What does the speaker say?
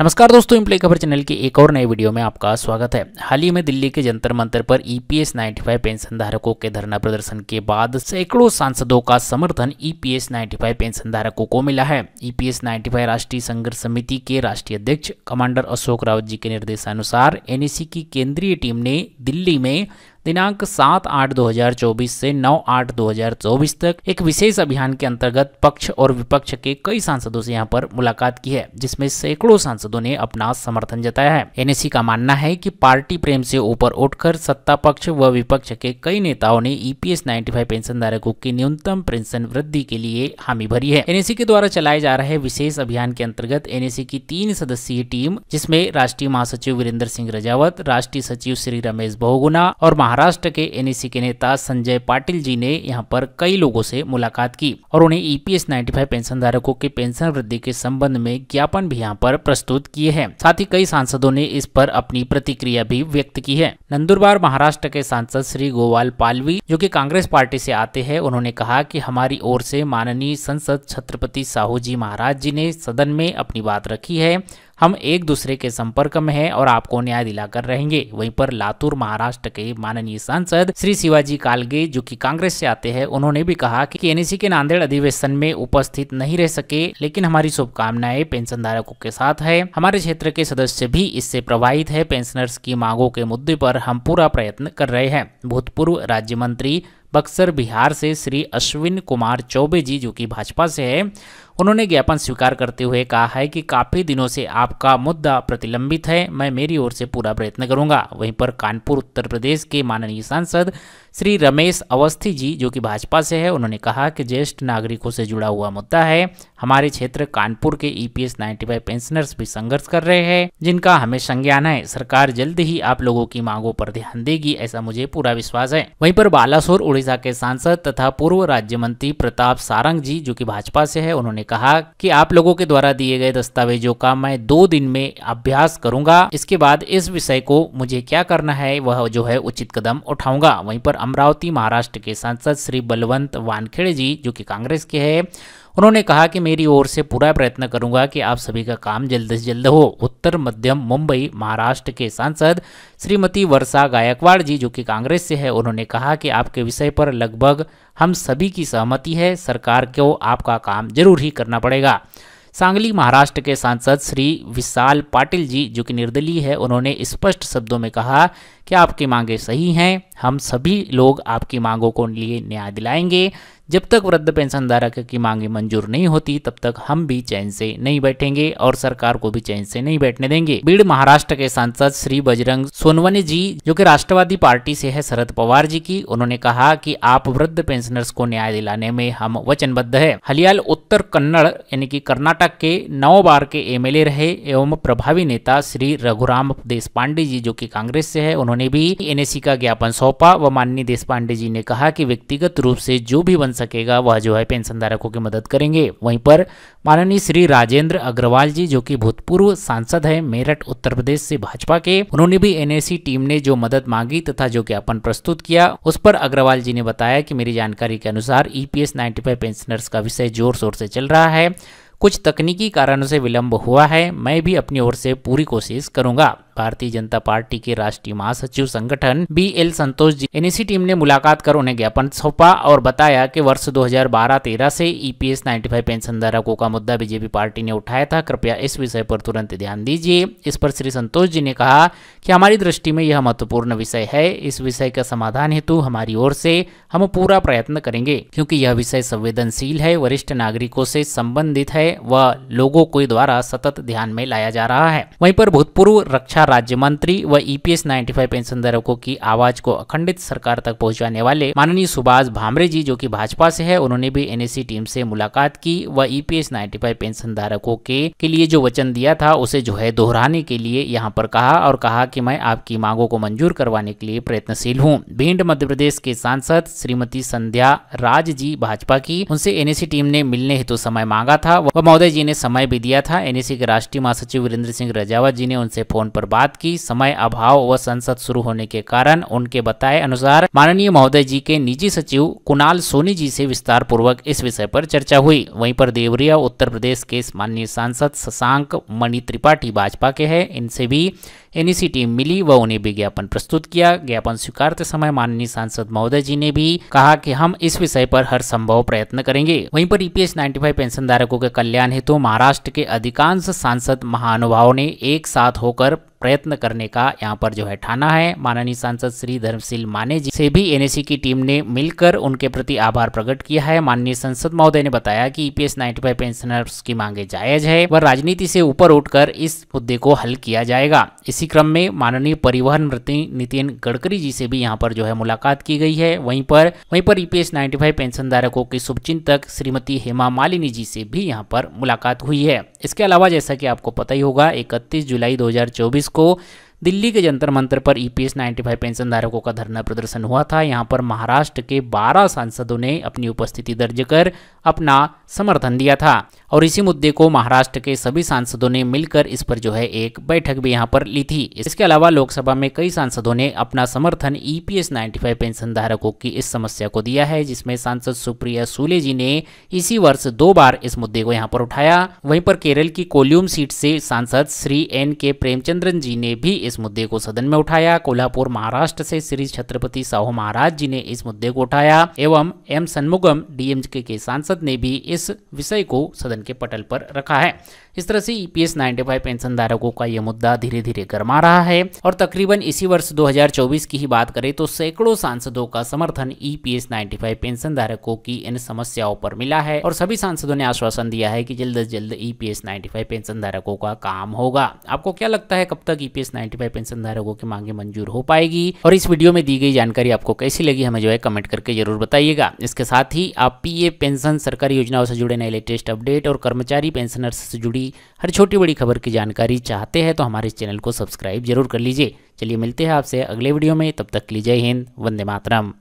नमस्कार दोस्तों इम्प्ले खबर चैनल के एक और नए वीडियो में आपका स्वागत है हाल ही में दिल्ली के जंतर मंतर पर ईपीएस e 95 पेंशन धारकों के धरना प्रदर्शन के बाद सैकड़ों सांसदों का समर्थन ईपीएस e 95 पेंशन धारकों को मिला है ईपीएस e 95 राष्ट्रीय संघर्ष समिति के राष्ट्रीय अध्यक्ष कमांडर अशोक रावत जी के निर्देशानुसार एनएसी की केंद्रीय टीम ने दिल्ली में दिनांक सात आठ दो हजार चौबीस से नौ आठ दो हजार चौबीस तक एक विशेष अभियान के अंतर्गत पक्ष और विपक्ष के कई सांसदों से यहाँ पर मुलाकात की है जिसमें सैकड़ों सांसदों ने अपना समर्थन जताया है एनएसी का मानना है कि पार्टी प्रेम से ऊपर उठकर सत्ता पक्ष व विपक्ष के कई नेताओं ने ईपीएस e 95 पेंशन धारकों की न्यूनतम पेंशन वृद्धि के लिए हामी भरी है एनएससी के द्वारा चलाए जा रहे विशेष अभियान के अंतर्गत एनएससी की तीन सदस्यीय टीम जिसमें राष्ट्रीय महासचिव वीरेंद्र सिंह रजावत राष्ट्रीय सचिव श्री रमेश बहुगुना और महा महाराष्ट्र के एनएसी e के नेता संजय पाटिल जी ने यहाँ पर कई लोगों से मुलाकात की और उन्हें ईपीएस e 95 पेंशन धारकों के पेंशन वृद्धि के संबंध में ज्ञापन भी यहाँ पर प्रस्तुत किए हैं साथ ही कई सांसदों ने इस पर अपनी प्रतिक्रिया भी व्यक्त की है नंदुरबार महाराष्ट्र के सांसद श्री गोवाल पालवी जो की कांग्रेस पार्टी ऐसी आते हैं उन्होंने कहा की हमारी ओर ऐसी माननीय संसद छत्रपति साहू जी महाराज जी ने सदन में अपनी बात रखी है हम एक दूसरे के संपर्क में हैं और आपको न्याय दिलाकर रहेंगे वहीं पर लातूर महाराष्ट्र के माननीय सांसद श्री शिवाजी कालगे जो की कांग्रेस से आते हैं उन्होंने भी कहा की एनएसी e के नांदेड़ अधिवेशन में उपस्थित नहीं रह सके लेकिन हमारी शुभकामनाएं पेंशन धारकों के साथ है हमारे क्षेत्र के सदस्य भी इससे प्रभावित है पेंशनर्स की मांगों के मुद्दे पर हम पूरा प्रयत्न कर रहे हैं भूतपूर्व राज्य मंत्री बक्सर बिहार से श्री अश्विन कुमार चौबे जी जो कि भाजपा से है उन्होंने ज्ञापन स्वीकार करते हुए कहा है कि काफ़ी दिनों से आपका मुद्दा प्रतिलंबित है मैं मेरी ओर से पूरा प्रयत्न करूंगा वहीं पर कानपुर उत्तर प्रदेश के माननीय सांसद श्री रमेश अवस्थी जी जो कि भाजपा से है उन्होंने कहा कि ज्येष्ठ नागरिकों से जुड़ा हुआ मुद्दा है हमारे क्षेत्र कानपुर के ईपीएस 95 पेंशनर्स भी संघर्ष कर रहे हैं जिनका हमें संज्ञान है सरकार जल्द ही आप लोगों की मांगों पर ध्यान देगी ऐसा मुझे पूरा विश्वास है वहीं पर बालासोर उड़ीसा के सांसद तथा पूर्व राज्य मंत्री प्रताप सारंग जी जो की भाजपा से है उन्होंने कहा की आप लोगों के द्वारा दिए गए दस्तावेजों का मैं दो दिन में अभ्यास करूंगा इसके बाद इस विषय को मुझे क्या करना है वह जो है उचित कदम उठाऊंगा वही पर अमरावती महाराष्ट्र के सांसद श्री बलवंत वानखेड़े जी जो कि कांग्रेस के हैं उन्होंने कहा कि मेरी ओर से पूरा प्रयत्न करूंगा कि आप सभी का काम जल्द से जल्द हो उत्तर मध्यम मुंबई महाराष्ट्र के सांसद श्रीमती वर्षा गायकवाड़ जी जो कि कांग्रेस से है उन्होंने कहा कि आपके विषय पर लगभग हम सभी की सहमति है सरकार को आपका काम जरूर ही करना पड़ेगा सांगली महाराष्ट्र के सांसद श्री विशाल पाटिल जी जो कि निर्दलीय है उन्होंने स्पष्ट शब्दों में कहा कि आपकी मांगे सही हैं हम सभी लोग आपकी मांगों को लिए न्याय दिलाएंगे जब तक वृद्ध पेंशन धारक की मांगें मंजूर नहीं होती तब तक हम भी चैन से नहीं बैठेंगे और सरकार को भी चैन से नहीं बैठने देंगे बीड़ महाराष्ट्र के सांसद श्री बजरंग सोनवनी जी जो कि राष्ट्रवादी पार्टी से है शरद पवार जी की उन्होंने कहा कि आप वृद्ध पेंशनर्स को न्याय दिलाने में हम वचनबद्ध है हलियाल उत्तर कन्नड़ यानी की कर्नाटक के नौ बार के एम रहे एवं प्रभावी नेता श्री रघुराम देश पांडे जी जो की कांग्रेस से है उन्होंने भी एन का ज्ञापन सौ थोपा व माननीय देशपांडे जी ने कहा कि व्यक्तिगत रूप से जो भी बन सकेगा वह जो है पेंशन धारकों की मदद करेंगे वहीं पर माननीय श्री राजेंद्र अग्रवाल जी जो कि भूतपूर्व सांसद है मेरठ उत्तर प्रदेश से भाजपा के उन्होंने भी एनएसी टीम ने जो मदद मांगी तथा जो ज्ञापन प्रस्तुत किया उस पर अग्रवाल जी ने बताया की मेरी जानकारी के अनुसार ईपीएस e 95 पेंशनर्स का विषय जोर शोर से चल रहा है कुछ तकनीकी कारणों से विलंब हुआ है मैं भी अपनी ओर से पूरी कोशिश करूंगा भारतीय जनता पार्टी के राष्ट्रीय महासचिव संगठन B L Santhosh ji NAC team ने मुलाकात कर उन्हें ज्ञापन सौंपा और बताया कि वर्ष 2012-13 से ईपीएस 95 पेंशन धारकों का मुद्दा बीजेपी पार्टी ने उठाया था कृपया इस विषय पर तुरंत ध्यान दीजिए इस पर श्री संतोष जी ने कहा कि हमारी दृष्टि में यह महत्वपूर्ण विषय है इस विषय का समाधान हेतु हमारी ओर से हम पूरा प्रयत्न करेंगे क्योंकि यह विषय संवेदनशील है वरिष्ठ नागरिकों से संबंधित है है वह लोगों के द्वारा सतत ध्यान में लाया जा रहा है वहीं पर भूतपूर्व रक्षा राज्य मंत्री व ईपीएस e 95 पेंशन धारकों की आवाज को अखंडित सरकार तक पहुंचाने वाले माननीय सुभाष भामरे जी जो कि भाजपा से है उन्होंने भी एनएससी टीम से मुलाकात की व ईपीएस e 95 पेंशन धारकों के के लिए जो वचन दिया था उसे जो है दोहराने के लिए यहाँ पर कहा और कहा की मैं आपकी मांगों को मंजूर करवाने के लिए प्रयत्नशील हूँ भिंड मध्य प्रदेश के सांसद श्रीमती संध्या राज जी भाजपा की उनसे एनएससी टीम ने मिलने हेतु समय मांगा था व महोदय जी ने समय भी दिया था एनएसी के राष्ट्रीय महासचिव वीरेंद्र सिंह रजावत जी ने उनसे फोन पर बात की समय अभाव व संसद शुरू होने के कारण उनके बताए अनुसार माननीय महोदय जी के निजी सचिव कुणाल सोनी जी से विस्तार पूर्वक इस विषय पर चर्चा हुई वहीं पर देवरिया उत्तर प्रदेश के माननीय सांसद शशांक मणि त्रिपाठी भाजपा के है इनसे भी एनईसी टीम मिली व उन्हें भी ज्ञापन प्रस्तुत किया ज्ञापन स्वीकारते समय माननीय सांसद महोदय जी ने भी कहा कि हम इस विषय पर हर संभव प्रयत्न करेंगे वहीं पर ईपीएस 95 पेंशन धारकों के कल्याण हेतु तो महाराष्ट्र के अधिकांश सांसद महानुभावों ने एक साथ होकर प्रयत्न करने का यहाँ पर जो है ठाना है माननीय सांसद श्री धर्मशील माने जी से भी एन की टीम ने मिलकर उनके प्रति आभार प्रकट किया है माननीय संसद महोदय ने बताया कि ईपीएस e 95 पेंशनर्स की मांगे जायज है वह राजनीति से ऊपर उठकर इस मुद्दे को हल किया जाएगा इसी क्रम में माननीय परिवहन मंत्री नितिन गडकरी जी से भी यहाँ पर जो है मुलाकात की गई है वहीं पर वहीं पर ईपीएस e 95 पेंशन धारकों शुभ शुभचिंतक श्रीमती हेमा मालिनी जी से भी यहाँ पर मुलाकात हुई है इसके अलावा जैसा कि आपको पता ही होगा इकतीस जुलाई दो को दिल्ली के जंतर मंत्र पर ईपीएस e 95 पेंशन धारकों का धरना प्रदर्शन हुआ था यहाँ पर महाराष्ट्र के 12 सांसदों ने अपनी उपस्थिति दर्ज कर अपना समर्थन दिया था और इसी मुद्दे को महाराष्ट्र के सभी सांसदों ने मिलकर इस पर जो है एक बैठक भी यहाँ पर ली थी इसके अलावा लोकसभा में कई सांसदों ने अपना समर्थन ईपीएस e 95 पेंशन धारकों की इस समस्या को दिया है जिसमें सांसद सुप्रिया सूले जी ने इसी वर्ष दो बार इस मुद्दे को यहाँ पर उठाया वहीं पर केरल की कोल्यूम सीट से सांसद श्री एन के प्रेमचंद्रन जी ने भी इस मुद्दे को सदन में उठाया कोल्हापुर महाराष्ट्र से श्री छत्रपति साहू महाराज जी ने इस मुद्दे को उठाया एवं एम सन्मुगम डीएम के सांसद संसद ने भी इस विषय को सदन के पटल पर रखा है इस तरह से ईपीएस e 95 पेंशन धारकों का यह मुद्दा धीरे धीरे गर्मा रहा है और तकरीबन इसी वर्ष 2024 की ही बात करें तो सैकड़ों सांसदों का समर्थन ईपीएस e 95 पेंशन धारकों की इन समस्याओं पर मिला है और सभी सांसदों ने आश्वासन दिया है कि जल्द अज जल्द ईपीएस e 95 पेंशन धारकों का काम होगा आपको क्या लगता है कब तक ईपीएस 95 पेंशन धारकों की मांगे मंजूर हो पाएगी और इस वीडियो में दी गई जानकारी आपको कैसी लगी हमें जो है कमेंट करके जरूर बताइएगा इसके साथ ही आप पीए पेंशन सरकारी योजनाओं से जुड़े नए लेटेस्ट अपडेट और कर्मचारी पेंशनर से जुड़ी हर छोटी बड़ी खबर की जानकारी चाहते हैं तो हमारे चैनल को सब्सक्राइब जरूर कर लीजिए चलिए मिलते हैं आपसे अगले वीडियो में तब तक लीजिए हिंद वंदे मातरम